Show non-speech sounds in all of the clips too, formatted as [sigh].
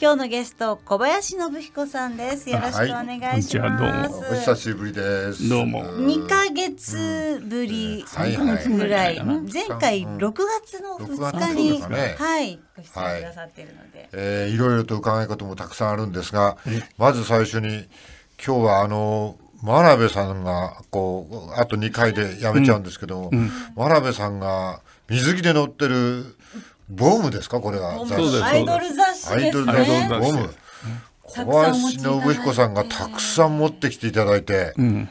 今日のゲスト小林信彦さんですよろしくお願いします、はい、どうもお久しぶりですどうも二ヶ月ぶりぐらい前回六月の二日に、ね、はいご出演くださっているので、はい、えー、いろいろと伺いこともたくさんあるんですがまず最初に今日はあの真鍋さんがこうあと2回でやめちゃうんですけど、うんうん、真鍋さんが水着で乗ってるボムですかこれはアイドル雑誌ですねボム小林信彦さんがたくさん持ってきていただいて、真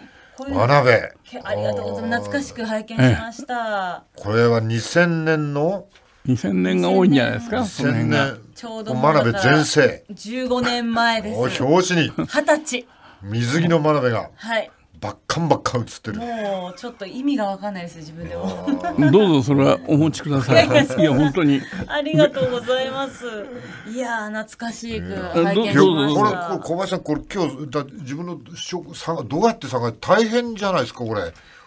鍋ありがとうございます懐かしく拝見しました、これは2000年の2000年が多いんじゃないですか2000年ちょうど学べ全盛15年前です表紙に20歳水着の学鍋がはいばっかんばっか映ってるもうちょっと意味がわかんないです自分でもどうぞそれはお持ちください [laughs] いや本当にありがとうございますいや懐かしく拝見しましたこれ小林さんこれ今日だ自分の食さどうやって探大変じゃないですかこれ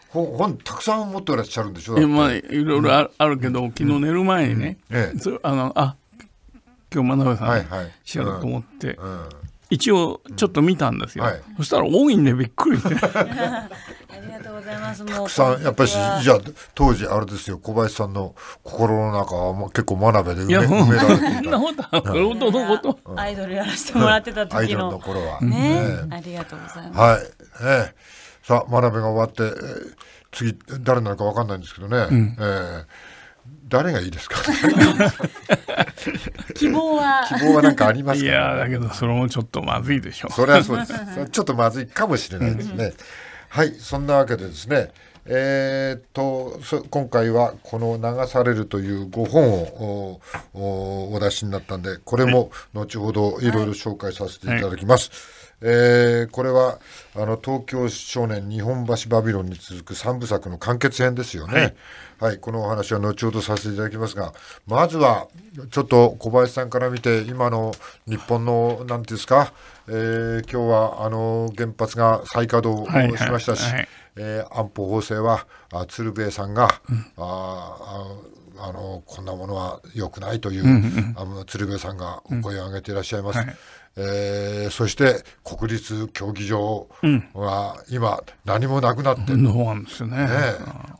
本たくさん持っていらっしゃるんでしょうまあいろいろあ,、あるけど昨日寝る前にね、うんうええ、あのあ今日真鍋さん、はいはい、しようと思って、うん、うん一応ちょっと見たんですよ、うんはい、そしたら多いんでびっくり [laughs] ありがとうございますたくさんやっぱりじゃあ当時あれですよ小林さんの心の中は結構真鍋で埋め埋められていたそんなことはこと、アイドルやらせてもらってた時のアイドルの頃はね、ね、ありがとうございますはいねさあ真鍋が終わって、次誰なのか分かんないんですけどね、うん、えー、誰がいいですか [laughs] [laughs] 希望は希望はなんかありますか、ね、いやだけどそれもちょっとまずいでしょうそれはそうです [laughs] ちょっとまずいかもしれないですね、はいそんなわけでですねえー、っと今回はこの「流される」という5本をおお出しになったんでこれも後ほどいろいろ紹介させていただきます。はいはいえー、これはあの東京少年日本橋バビロンに続く3部作の完結編ですよね、はい、はい、このお話は後ほどさせていただきますがまずはちょっと小林さんから見て今の日本の何ていうんですか、えー、今日はあの原発が再稼働しましたし、はいはい、えー、安保法制はあ鶴瓶さんが、うん、ああのこんなものは良くないという、うんうん、あの鶴瓶さんがお声を上げていらっしゃいます。うんはいえー、そして国立競技場は今何もなくなってる、うん、なんですよねね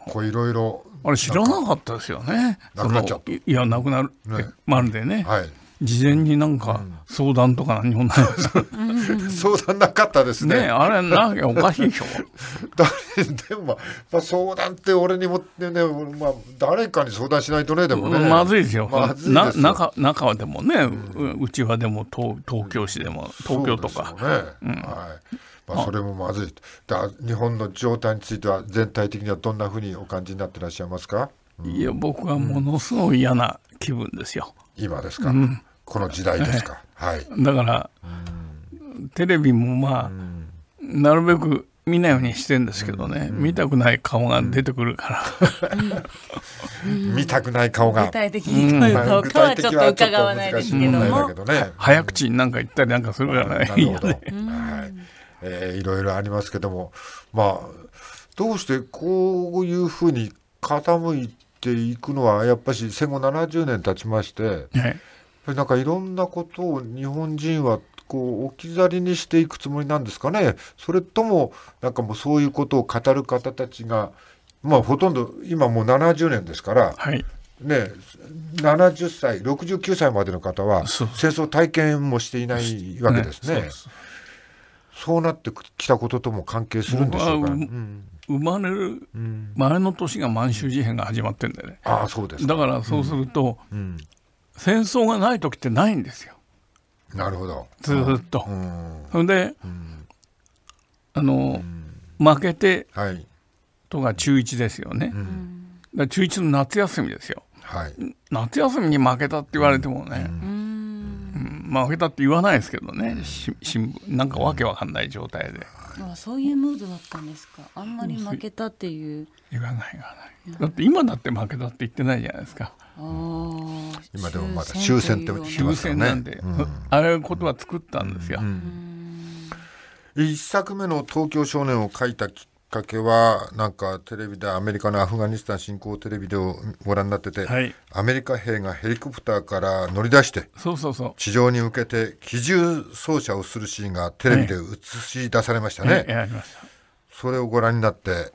こういろいろあれ知らなかったですよねなくなっちゃったいやなくなる、ね、まるでね、はい、事前になんか相談とか何もない、うん、相談なかったですねねあれなおかしいでしょ [laughs] 誰 [laughs] でも、まあ、相談って俺にもってね、まあ、誰かに相談しないとね、でもね。まずいですよ。まずいですよ中中はでもね、うちはでも東東京市でも、東京とか。ねはいまあ、それもまずいだ日本の状態については全体的にはどんなふうにお感じになってらっしゃいますか、うん、いや僕はものすごい嫌な気分ですよ。今ですか、うん、この時代ですか。はい、だから、テレビもまあ、なるべく見ないようにしてんですけどね、見たくない顔が出てくるから、見たくない顔が具体的にどういう顔かはちょっと伺わないですけども、ね、早口になんか言ったりなんかするじゃない、いろいろありますけどもまあどうしてこういうふうに傾いていくのはやっぱし戦後70年経ちまして、はい、なんかいろんなことを日本人はこう置き去りにしていくつもりなんですかねそれともなんかもうそういうことを語る方たちがまあほとんど今もう70年ですから、はい、ね、70歳69歳までの方は戦争体験もしていないわけですね。ねそうなってきたこととも関係するんでしょうか、うん、生まれる前の年が満州事変が始まってんだよね、うん、あそうですだからそうすると、うん、戦争がない時ってないんですよなるほどずっと、ん、それで、あの、負けて、はい、とか中1ですよね、中1の夏休みですよ、はい、夏休みに負けたって言われてもね、負けたって言わないですけどね、しなんかわけわかんない状態で。あそういうムードだったんですか。あんまり負けたっていう。言わない言わない。だって今だって負けたって言ってないじゃないですか。うん、今でもまだ終戦ってってますよね。終戦なんで、うん、あれことは作ったんですよ。一作目の東京少年を書いたきっっかけはなんかテレビでアメリカのアフガニスタン侵攻テレビでご覧になってて、はい、アメリカ兵がヘリコプターから乗り出して地上に向けて機銃掃射をするシーンがテレビで映し出されましたね。はい、それをご覧になって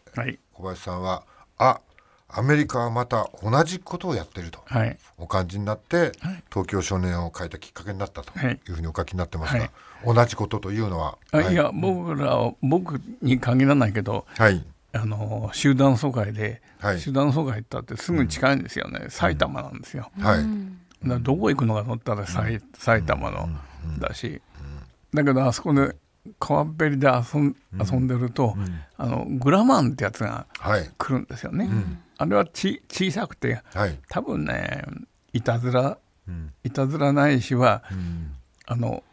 小林さんは、あアメリカはまた同じことをやっているとお感じになって、はい、東京少年を書いたきっかけになったというふうにお書きになってますが、はい、同じことというのは、はい、いや僕ら僕に限らないけど、はい、あの集団疎開で、集団疎開行ったってすぐ近いんですよね、うん、埼玉なんですよ。はい、どこ行くのかと思ったら埼,、埼玉のだし、だけどあそこで川っぺりで遊ん,、遊んでると、あのグラマンってやつが来るんですよね。うんあれはち小さくて、はい、多分ねいたずら、うん、いたずらないしは、うん、あの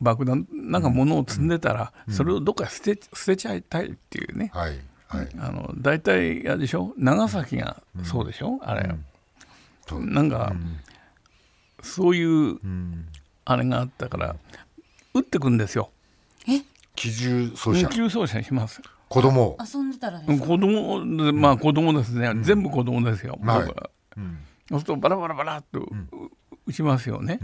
爆弾なんか物を積んでたら、うん、それをどっか捨て捨てちゃいたいっていうね、はいはい、あの大体あれでしょ長崎がそうでしょ、うあれ、なんか、そういうあれがあったから撃ってくんですよ。え機銃掃射機銃掃射します子供遊んでたらね。子供まあ子供ですね、うん、全部子供ですよ、はい、僕は、うん、そうするとバラバラバラっと打ちますよね、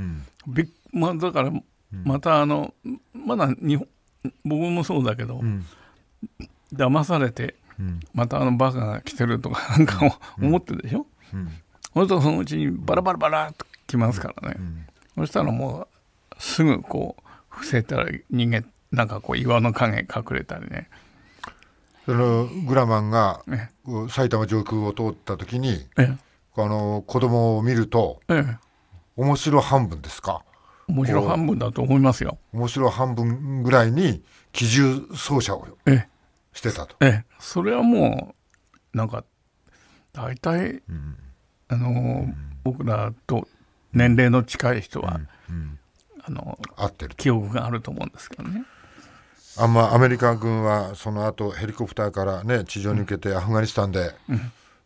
まあ、だからまたあのまだ日本僕もそうだけど、うん、騙されて、またあのバカが来てるとかなんか思ってるでしょ、うん、そするとそのうちにバラバラバラっと来ますからね、そしたらもうすぐこう伏せたり逃げなんかこう岩の影隠れたりね、そのグラマンが埼玉上空を通った時に、あの子供を見ると、ええ、面白半分ですか面白半分だと思いますよ面白半分ぐらいに機銃走者をしてたとええそれはもうなんか大体、うん、あの、うん、僕らと年齢の近い人は、うんうん、あの記憶があると思うんですけどね。あんまアメリカ軍はその後ヘリコプターからね地上に受けてアフガニスタンで、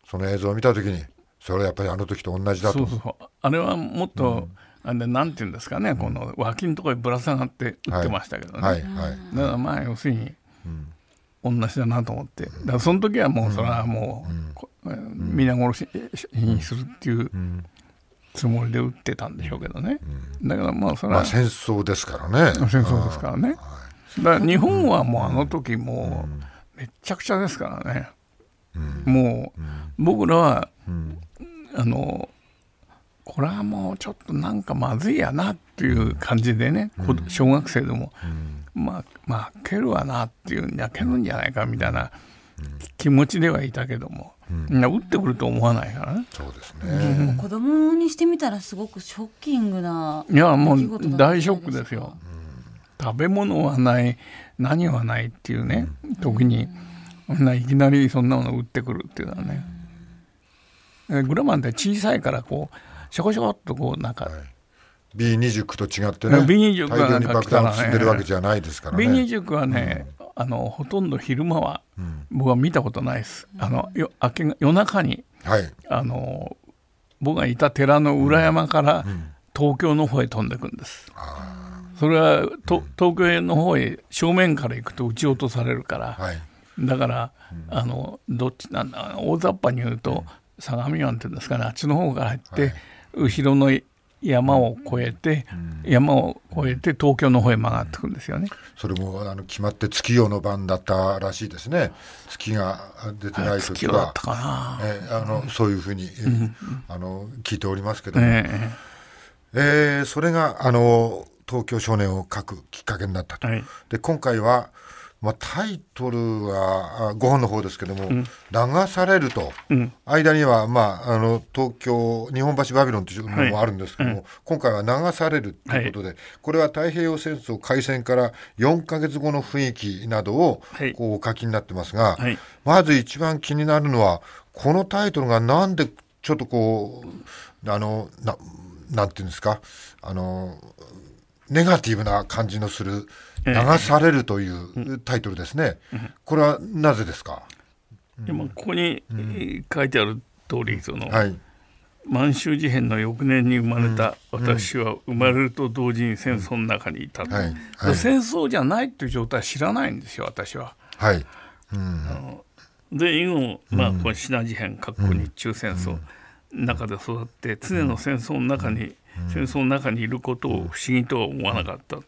その映像を見たときにそれはやっぱりあの時と同じだとあれはもっと、うん、なんていうんですかね、この脇のところにぶら下がって撃ってましたけどね、はいだからまあ要するに、同じだなと思って、だからその時はもうそれはもう、皆殺しにするっていうつもりで打ってたんでしょうけどね、だからまあそれは、まあ、戦争ですからね戦争ですからね、はいだから日本はもうあの時もうめちゃくちゃですからね、もう僕らは、あのこれはもうちょっとなんかまずいやなっていう感じでね、小学生でも、まあまあ蹴るわなっていうんじゃ蹴るんじゃないかみたいな気持ちではいたけども、みんな打ってくると思わないからね。そうですね。子供にしてみたらすごくショッキングな。いやもう大ショックですよ。食べ物はない何はないっていうね時にいきなりそんなものを売ってくるっていうのはねグラマンって小さいからこうしょこしょこっとこうなんか、はい B29 と違ってね、B29 大量に爆弾を積んでるわけじゃないですからね。B29 はね、うん、あのほとんど昼間は、僕は見たことないです。あのよ明け夜中に、はい、あの僕がいた寺の裏山から、東京の方へ飛んでいくんです。あそれはと東京の方へ正面から行くと撃ち落とされるから、はい、だから、うん、あのどっちなんだ大雑把に言うと、相模湾っていうんですかねあっちの方から入って、はい、後ろの山を越えて、うん、山を越えて東京の方へ曲がってくんですよね。それもあの決まって月夜の晩だったらしいですね。月が出てない時は、あえー、あの、そういうふうに、あの聞いておりますけども、えー、えー、それがあの東京少年を書くきっかけになったと。はい、で今回はまあ、タイトルは5本の方ですけども、うん、流されると、うん、間には、まあ、あの東京日本橋バビロンというのもあるんですけども、はい、今回は流されるということで、はい、これは太平洋戦争開戦から4か月後の雰囲気などをこうお書きになってますが、はい、まず一番気になるのはこのタイトルがなんでちょっとこうあのななんていうんですかあのネガティブな感じのする「流される」というタイトルですね。これはなぜですか、今ここに書いてある通りその、はい、満州事変の翌年に生まれた私は生まれると同時に戦争の中にいた、はいはい、戦争じゃないという状態知らないんですよ私は。はい、うん、で以後、まあ、このシナ事変かっこ日中戦争の中で育って常の戦争の中に戦争の中にいることを不思議とは思わなかった、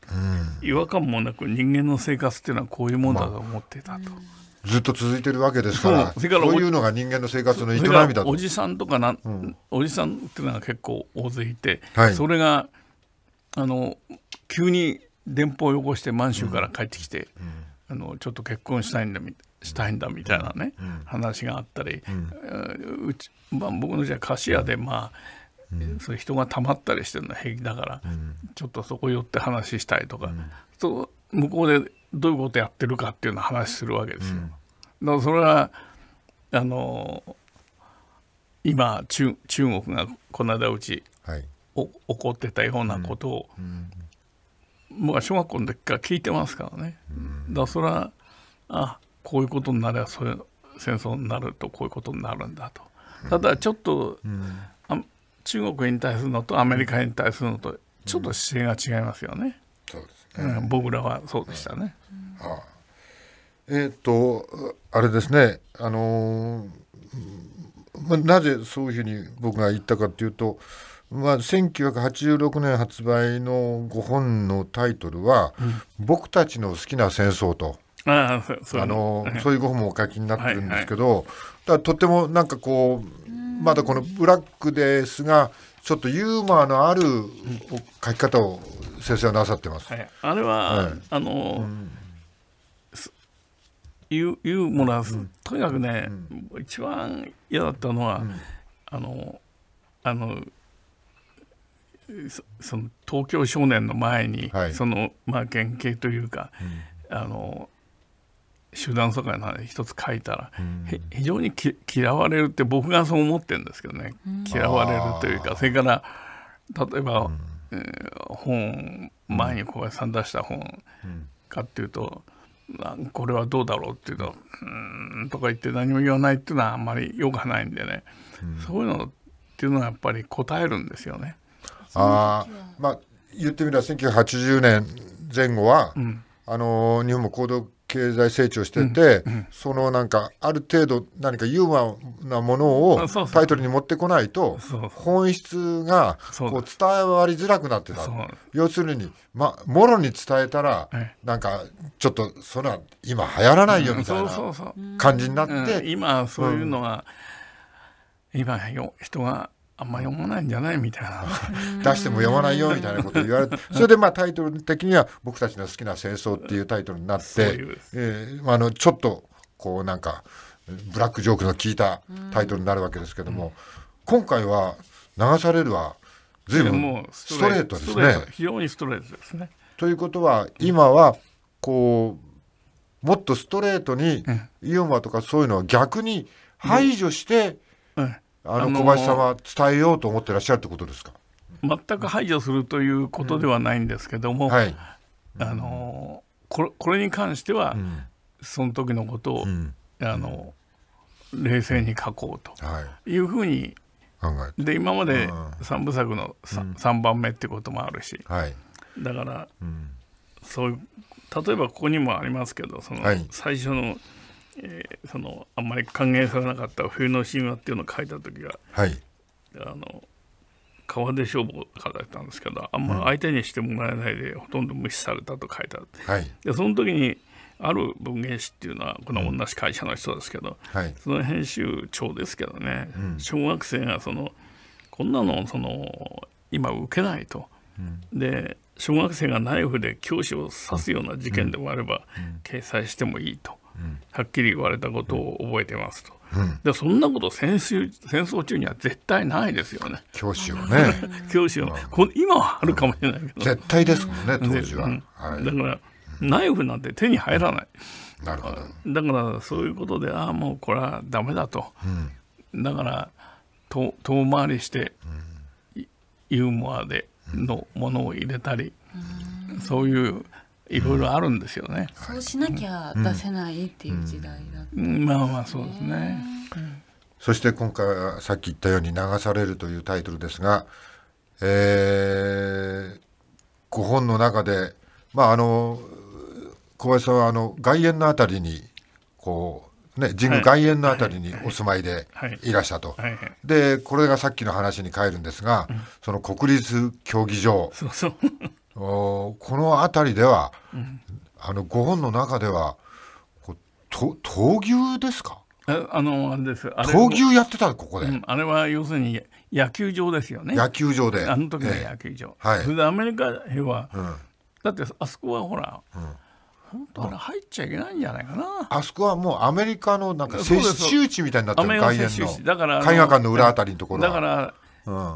違和感もなく人間の生活っていうのはこういうもんだと思ってたと。まあずっと続いてるわけですからそからそういうのが人間の生活の営みだとおじさんとかな、うん、おじさんっていうのが結構大勢いて、はい、それがあの急に電報をよこして満州から帰ってきて、うん、あのちょっと結婚したいんだみしたいんだみたいなね、うん、話があったり、うん、うちまあ、僕のじゃ菓子屋でまあそう人がたまったりしてるのは平気だから、うん、ちょっとそこ寄って話したいとか、うん、そ向こうでどういうことやってるかっていうのを話するわけですよ。だからそれはあの今中中国がこの間うち、はい、お起こってたようなことを、僕は小学校の時から聞いてますからね。だからそれはあこういうことになればそれ戦争になるとこういうことになるんだと。ただちょっと、うん中国に対するのとアメリカに対するのとちょっと姿勢が違いますよね。そうですね、うん、僕らはそうでしたね。は、あ、えっ、とあれですねあのー、まあ、なぜそういうふうに僕が言ったかというと、まあ、1986年発売の5本のタイトルは「うん、僕たちの好きな戦争と」あそあのそういう5本もお書きになってるんですけど、はいはい、だとてもなんかこうまだこのブラックですが、ちょっとユーモアのある書き方を先生はなさってます。はい、あれは、はい、あの、うんユーモラス、とにかくね、うん、一番嫌だったのは、うん、あのあのその東京少年の前に、はい、そのまあ原型というか、あの集団疎開の一つ書いたら、うん、非常に嫌われるって僕がそう思ってるんですけどね、うん、嫌われるというかそれから例えば、うん、えー、本前に小林さん出した本かっていうと、これはどうだろうっていうと「うん」とか言って何も言わないっていうのはあんまりよくないんでね、そういうのっていうのはやっぱり答えるんですよね。あまあ言ってみれば1980年前後は、あの日本も行動経済成長してて、うんうん、そのなんかある程度何かユーモアなものをタイトルに持ってこないと本質がこう伝わりづらくなってた要するに、ま、もろに伝えたらなんかちょっとそれは今流行らないよみたいな感じになって、今そういうのが、今よ人があんま読まないんじゃないみたいな出しても読まないよみたいなことを言われて [laughs] それでまあタイトル的には「僕たちの好きな戦争」っていうタイトルになって、えあのちょっとこうなんかブラックジョークの効いたタイトルになるわけですけども、今回は「流される」は随分ストレートですね。非常にストレートですねということは今はこうもっとストレートにイオンはとかそういうのは逆に排除して、うんうんあの小林さんは伝えようと思ってらっしゃるってことですか全く排除するということではないんですけども、うんはい、あのこれこれに関しては、うん、その時のことを、うん、あの冷静に書こうというふうに、はい、で今まで三部作の 3,、3番目ってこともあるし、はい、だから、そういう例えばここにもありますけどその、最初の「えー、そのあんまり歓迎されなかった「冬の神話」っていうのを書いた時が、はい、あの川出消防からだったんですけどあんまり相手にしてもらえないで、うん、ほとんど無視されたと書いてあって、はい、でその時にある文芸誌っていうのはこの同じ会社の人ですけど、はい、その編集長ですけどね、うん、小学生がそのこんなのその今受けないと。うん、で小学生がナイフで教師を刺すような事件でもあれば掲載してもいいと。はっきり言われたことを覚えてますと。でそんなこと戦争戦争中には絶対ないですよね。教師をね。[laughs] 教師を、こ今はあるかもしれないけど。絶対ですもんね、当時は。はい、だから、ナイフなんて手に入らない。なるほど。だから、そういうことで、ああ、もうこれはだめだと。だから遠回りして、ユーモアでのものを入れたり、そういういろいろあるんですよね、そうしなきゃ出せないっていう時代だった、ね、まあまあそうですね、そして今回はさっき言ったように「流される」というタイトルですが、えー、ご本の中で、まあ、あの小林さんはあの外苑のあたりにこう、ね、神宮外苑のあたりにお住まいでいらしたと、はいでこれがさっきの話に帰るんですが、うん、その国立競技場。そうそうこの辺りでは、うん、あのご本の中ではと闘牛ですかあのあれです闘牛やってたここで、うん、あれは要するに野球場ですよね野球場であの時の野球場、えー、はい、それでアメリカ兵は、うん、だってあそこはほら、うん本当は入っちゃいけないんじゃないかな、あそこはもうアメリカのなんか接種地みたいになってる外苑のだから絵画館の裏あたりのところだから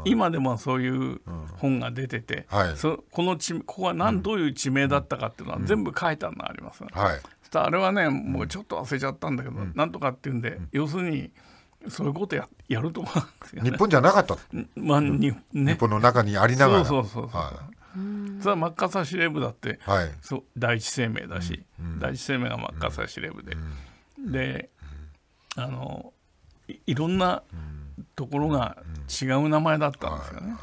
今でもそういう本が出てて、はい、そこの地ここは何、どういう地名だったかっていうのは全部書いたのがあります、はい、あれはねもうちょっと忘れちゃったんだけど、うん、なんとかっていうんで、うん、要するにそういうことややると思うんですよ、ね、日本じゃなかった、まあにね、日本の中にありながらそうそうそうそう、はい、マッカサ司令部だって、はい、そう第一生命だし、うん、第一生命がマッカサ司令部で、であのいろんな、うんところが違う名前だったんですよね。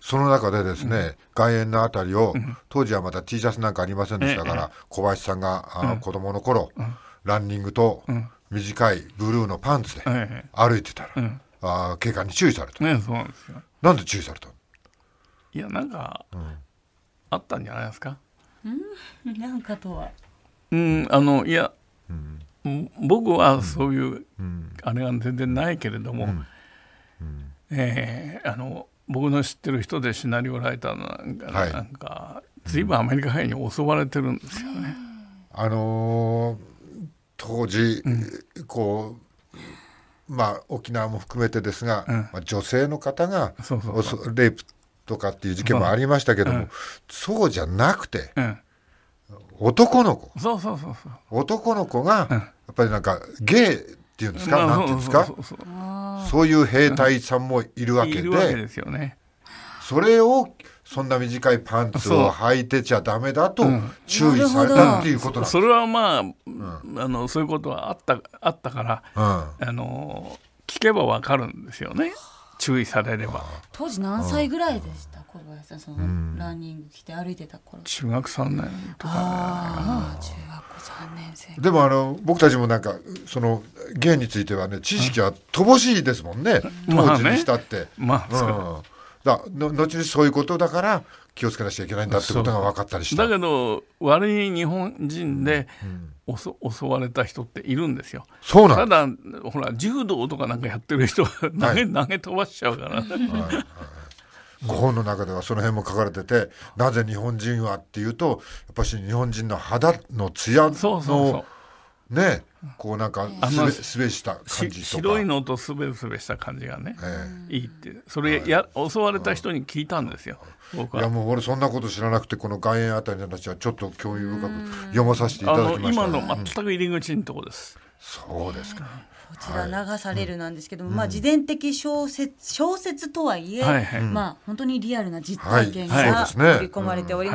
その中でですね、外苑のあたりを、当時はまだ T シャツなんかありませんでしたから、小林さんが、うん、子供の頃、ランニングと短いブルーのパンツで歩いてたら、うあ警官に注意された、ね、そうなんですよなんで注意されたいやなんか、あったんじゃないですかうん [laughs] なんかとはうんあのいや、うん、僕はそういうあれが全然ないけれども、えあの僕の知ってる人でシナリオライターなんか、い、なんか随分アメリカ兵に襲われてるんですよね。あのー、当時、うん、こうまあ、沖縄も含めてですが、うん、まあ、女性の方がレイプとかっていう事件もありましたけども、うん、そうじゃなくて、男の子そうそうそうそう男の子が、やっぱりなんか芸っていうんですか、なんていうんですかそういう兵隊さんもいるわけで、ですよ、ね、それをそんな短いパンツを履いてちゃダメだと注意されたっていうことなんです、うん、それはまあうん、あのそういうことはあったあったから、うん、あの聞けばわかるんですよね注意されれば当時何歳ぐらいでした小林さんその、ランニング着て歩いてた頃中学3年とかね中学3年生でもあの僕たちもなんかその芸についてはね知識は乏しいですもんね当時にしたって、まあ、ね、まあ、だ後にそういうことだから気をつけなきゃいけないんだってことが分かったりしただけど悪い日本人で、うん、襲われた人っているんですよそうなんただほら柔道とかなんかやってる人は投げはい、投げ飛ばしちゃうから、はいはいご本の中ではその辺も書かれてて、なぜ日本人はっていうと、やっぱし日本人の肌の艶の、そうそうそうねこうなんかすべすべした感じとか白いのとすべすべした感じがね、えー、いいってそれや、はい、襲われた人に聞いたんですよ、僕はいやもう俺そんなこと知らなくてこの外苑あたりの話はちょっと興味深く読まさせていただきました、ね、今の全く入り口のとこです、そうですか、こちら流されるなんですけども、はい、まあ自伝的小説小説とはいえ、はいはい、まあ本当にリアルな実体験が盛り込まれております。